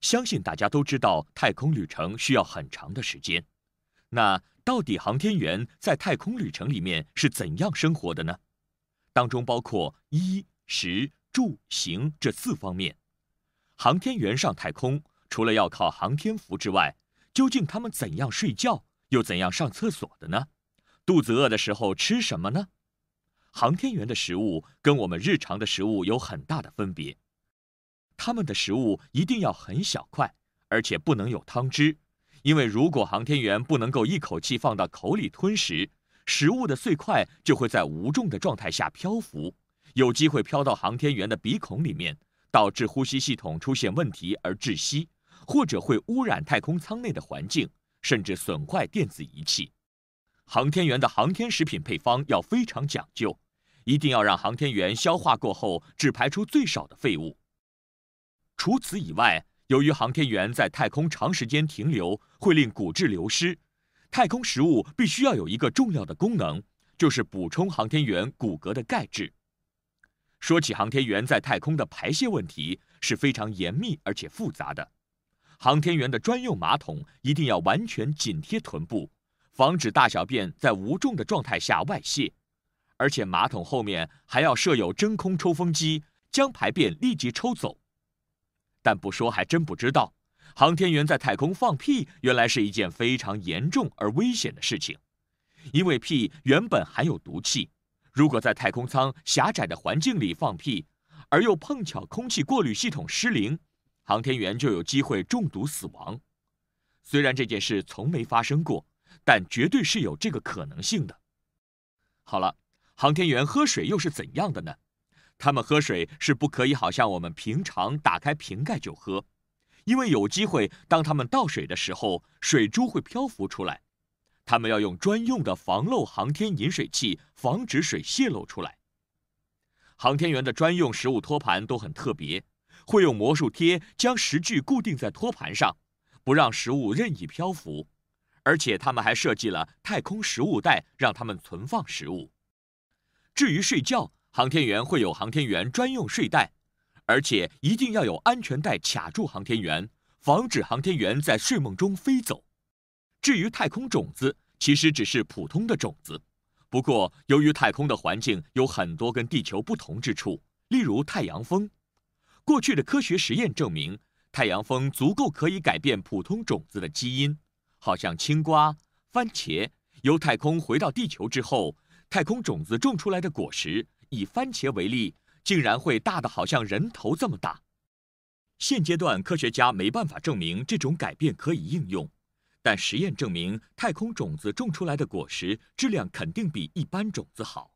相信大家都知道，太空旅程需要很长的时间。那到底航天员在太空旅程里面是怎样生活的呢？当中包括衣、食、住、行这四方面。航天员上太空除了要靠航天服之外，究竟他们怎样睡觉，又怎样上厕所的呢？肚子饿的时候吃什么呢？航天员的食物跟我们日常的食物有很大的分别。他们的食物一定要很小块，而且不能有汤汁，因为如果航天员不能够一口气放到口里吞食，食物的碎块就会在无重的状态下漂浮，有机会飘到航天员的鼻孔里面，导致呼吸系统出现问题而窒息，或者会污染太空舱内的环境，甚至损坏电子仪器。航天员的航天食品配方要非常讲究，一定要让航天员消化过后只排出最少的废物。除此以外，由于航天员在太空长时间停留会令骨质流失，太空食物必须要有一个重要的功能，就是补充航天员骨骼的钙质。说起航天员在太空的排泄问题，是非常严密而且复杂的。航天员的专用马桶一定要完全紧贴臀部，防止大小便在无重的状态下外泄，而且马桶后面还要设有真空抽风机，将排便立即抽走。但不说还真不知道，航天员在太空放屁，原来是一件非常严重而危险的事情，因为屁原本含有毒气，如果在太空舱狭窄的环境里放屁，而又碰巧空气过滤系统失灵，航天员就有机会中毒死亡。虽然这件事从没发生过，但绝对是有这个可能性的。好了，航天员喝水又是怎样的呢？他们喝水是不可以，好像我们平常打开瓶盖就喝，因为有机会，当他们倒水的时候，水珠会漂浮出来。他们要用专用的防漏航天饮水器，防止水泄露出来。航天员的专用食物托盘都很特别，会用魔术贴将食具固定在托盘上，不让食物任意漂浮。而且他们还设计了太空食物袋，让他们存放食物。至于睡觉。航天员会有航天员专用睡袋，而且一定要有安全带卡住航天员，防止航天员在睡梦中飞走。至于太空种子，其实只是普通的种子，不过由于太空的环境有很多跟地球不同之处，例如太阳风。过去的科学实验证明，太阳风足够可以改变普通种子的基因，好像青瓜、番茄。由太空回到地球之后，太空种子种出来的果实。以番茄为例，竟然会大得好像人头这么大。现阶段，科学家没办法证明这种改变可以应用，但实验证明，太空种子种出来的果实质量肯定比一般种子好。